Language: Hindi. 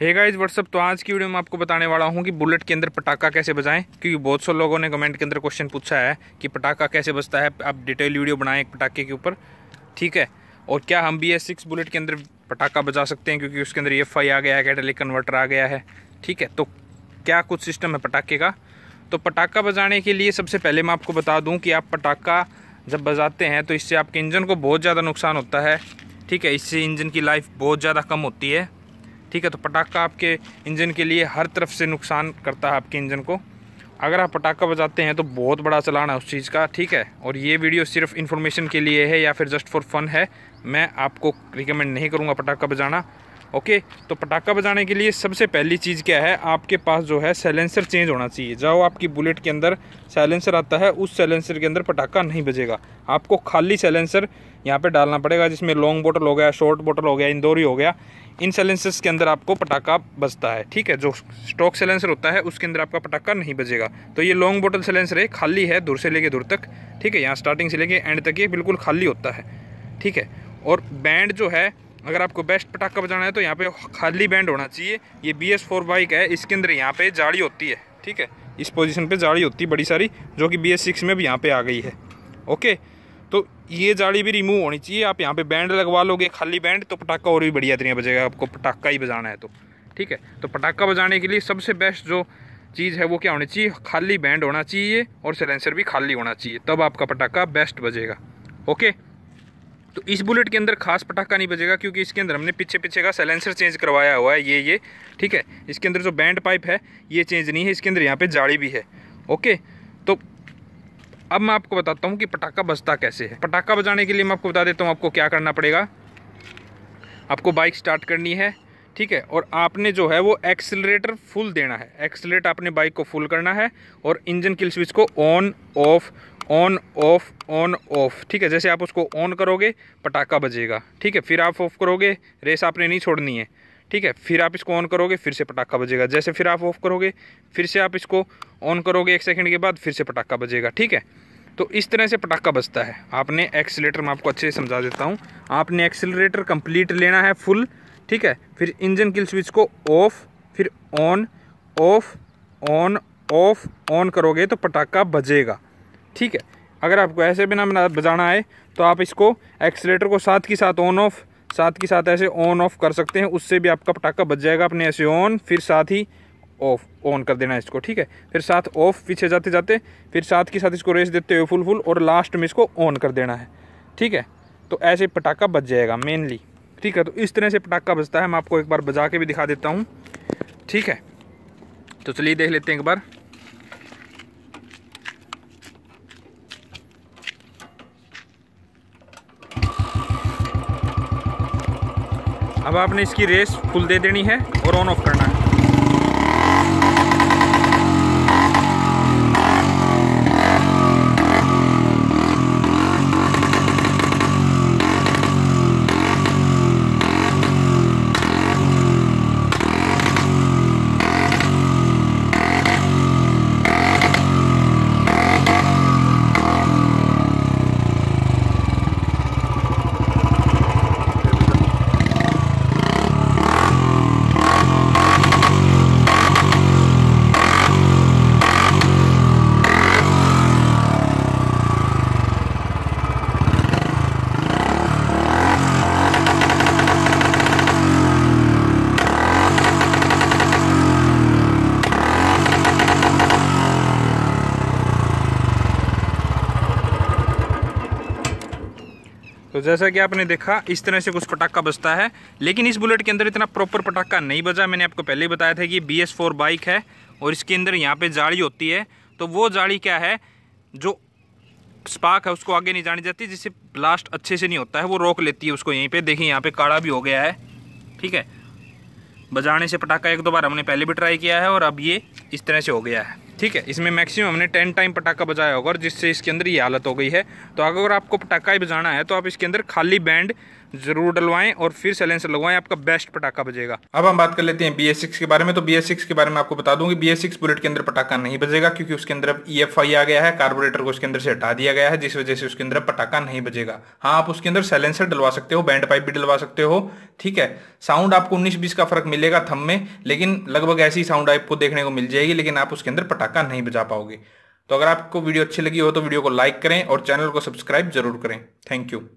हे गाइस व्हाट्सअप तो आज की वीडियो में आपको बताने वाला हूँ कि बुलेट के अंदर पटाखा कैसे बजाएं क्योंकि बहुत से लोगों ने कमेंट के अंदर क्वेश्चन पूछा है कि पटाखा कैसे बजता है आप डिटेल वीडियो बनाएं एक पटाखे के ऊपर ठीक है और क्या हम बी एस सिक्स बुलेट के अंदर पटाखा बजा सकते हैं क्योंकि उसके अंदर एफ आई आ गया है कैटेलिक कन्वर्टर आ गया है ठीक है तो क्या कुछ सिस्टम है पटाखे का तो पटाखा बजाने के लिए सबसे पहले मैं आपको बता दूँ कि आप पटाखा जब बजाते हैं तो इससे आपके इंजन को बहुत ज़्यादा नुकसान होता है ठीक है इससे इंजन की लाइफ बहुत ज़्यादा कम होती है ठीक है तो पटाखा आपके इंजन के लिए हर तरफ से नुकसान करता है आपके इंजन को अगर आप पटाखा बजाते हैं तो बहुत बड़ा चलान है उस चीज़ का ठीक है और ये वीडियो सिर्फ इन्फॉर्मेशन के लिए है या फिर जस्ट फॉर फन है मैं आपको रिकमेंड नहीं करूँगा पटाखा बजाना ओके तो पटाखा बजाने के लिए सबसे पहली चीज़ क्या है आपके पास जो है साइलेंसर चेंज होना चाहिए जाओ आपकी बुलेट के अंदर साइलेंसर आता है उस साइलेंसर के अंदर पटाखा नहीं बजेगा आपको खाली साइलेंसर यहाँ पे डालना पड़ेगा जिसमें लॉन्ग बोटल हो गया शॉर्ट बोटल हो गया इंदौरी हो गया इन साइलेंसर्स के अंदर आपको पटाखा बजता है ठीक है जो स्टॉक साइलेंसर होता है उसके अंदर आपका पटाखा नहीं बजेगा तो ये लॉन्ग बोटल साइलेंसर है खाली है दूर से लेके दूर तक ठीक है यहाँ स्टार्टिंग से लेके एंड तक ये बिल्कुल खाली होता है ठीक है और बैंड जो है अगर आपको बेस्ट पटाखा बजाना है तो यहाँ पे खाली बैंड होना चाहिए ये बी एस फोर बाइक है इसके अंदर यहाँ पे जाड़ी होती है ठीक है इस पोजीशन पे जाड़ी होती है बड़ी सारी जो कि बी एस सिक्स में भी यहाँ पे आ गई है ओके तो ये जाड़ी भी रिमूव होनी चाहिए आप यहाँ पे बैंड लगवा लोगे खाली बैंड तो पटाखा और भी बढ़िया तरीके बजेगा आपको पटाखा ही बजाना है तो ठीक है तो पटाखा बजाने के लिए सबसे बेस्ट जो चीज़ है वो क्या होनी चाहिए खाली बैंड होना चाहिए और सिलेंसर भी खाली होना चाहिए तब आपका पटाखा बेस्ट बजेगा ओके तो इस बुलेट के अंदर खास पटाखा नहीं बजेगा क्योंकि इसके अंदर हमने पीछे पीछे का सैलेंसर चेंज करवाया हुआ है ये ये ठीक है इसके अंदर जो बैंड पाइप है ये चेंज नहीं है इसके अंदर यहाँ पे जाड़ी भी है ओके तो अब मैं आपको बताता हूँ कि पटाखा बजता कैसे है पटाखा बजाने के लिए मैं आपको बता देता हूँ आपको क्या करना पड़ेगा आपको बाइक स्टार्ट करनी है ठीक है और आपने जो है वो एक्सलेटर फुल देना है एक्सलेट आपने बाइक को फुल करना है और इंजन किल स्विच को on off on off on off ठीक है जैसे आप उसको ऑन करोगे पटाखा बजेगा ठीक है फिर आप ऑफ करोगे रेस आपने नहीं छोड़नी है ठीक है फिर आप इसको ऑन करोगे फिर से पटाखा बजेगा जैसे फिर आप ऑफ करोगे फिर से आप इसको ऑन करोगे एक सेकंड के बाद फिर से पटाखा बजेगा ठीक है तो इस तरह से पटाखा बजता है आपने एक्सीटर मैं आपको अच्छे से समझा देता हूँ आपने एक्सीटर कंप्लीट लेना है फुल ठीक है फिर इंजन किल स्विच को ऑफ फिर on off on off on करोगे तो पटाखा बजेगा ठीक है अगर आपको ऐसे बिना बजाना आए तो आप इसको एक्सीटर को साथ के साथ ऑन ऑफ साथ के साथ ऐसे ऑन ऑफ कर सकते हैं उससे भी आपका पटाखा बच जाएगा अपने ऐसे ऑन फिर साथ ही ऑफ ऑन कर देना है इसको ठीक है फिर साथ ऑफ पीछे जाते जाते फिर साथ के साथ इसको रेस देते हुए फुल फुल और लास्ट में इसको ऑन कर देना है ठीक है तो ऐसे पटाखा बच जाएगा मेनली ठीक है तो इस तरह से पटाखा बजता है मैं आपको एक बार बजा के भी दिखा देता हूँ ठीक है तो चलिए देख लेते हैं एक बार अब आपने इसकी रेस फुल दे देनी है और ऑन ऑफ करना है तो जैसा कि आपने देखा इस तरह से कुछ पटाखा बजता है लेकिन इस बुलेट के अंदर इतना प्रॉपर पटाखा नहीं बजा मैंने आपको पहले ही बताया था कि बी एस फोर बाइक है और इसके अंदर यहाँ पे जाड़ी होती है तो वो जाड़ी क्या है जो स्पार्क है उसको आगे नहीं जानी जाती जिससे ब्लास्ट अच्छे से नहीं होता है वो रोक लेती है उसको यहीं पर देखिए यहाँ पर काड़ा भी हो गया है ठीक है बजाने से पटाखा एक दो बार हमने पहले भी ट्राई किया है और अब ये इस तरह से हो गया है ठीक है इसमें मैक्सिमम हमने टेन टाइम पटाखा बजाया होगा और जिससे इसके अंदर ये हालत हो गई है तो अगर आपको पटाखा ही बजाना है तो आप इसके अंदर खाली बैंड जरूर डलवाएं और फिर सैलेंसर लगवाएं आपका बेस्ट पटाखा बजेगा अब हम बात कर लेते हैं बी के बारे में तो बी के बारे में आपको बता दूंगी बी बुलेट के अंदर पटाखा नहीं बजेगा क्योंकि उसके अंदर अब ई e आ गया है कार्बोरेटर को उसके अंदर से हटा दिया गया है जिस वजह से उसके अंदर पटाखा नहीं बजेगा हाँ आप उसके अंदर सैलेंसर डलवा सकते हो बैंड पाइप भी डलवा सकते हो ठीक है साउंड आपको उन्नीस बीस का फर्क मिलेगा थम में लेकिन लगभग ऐसी साउंड आपको देखने को मिल जाएगी लेकिन आप उसके अंदर पटाखा नहीं बजा पाओगे तो अगर आपको वीडियो अच्छी लगी हो तो वीडियो को लाइक करें और चैनल को सब्सक्राइब जरूर करें थैंक यू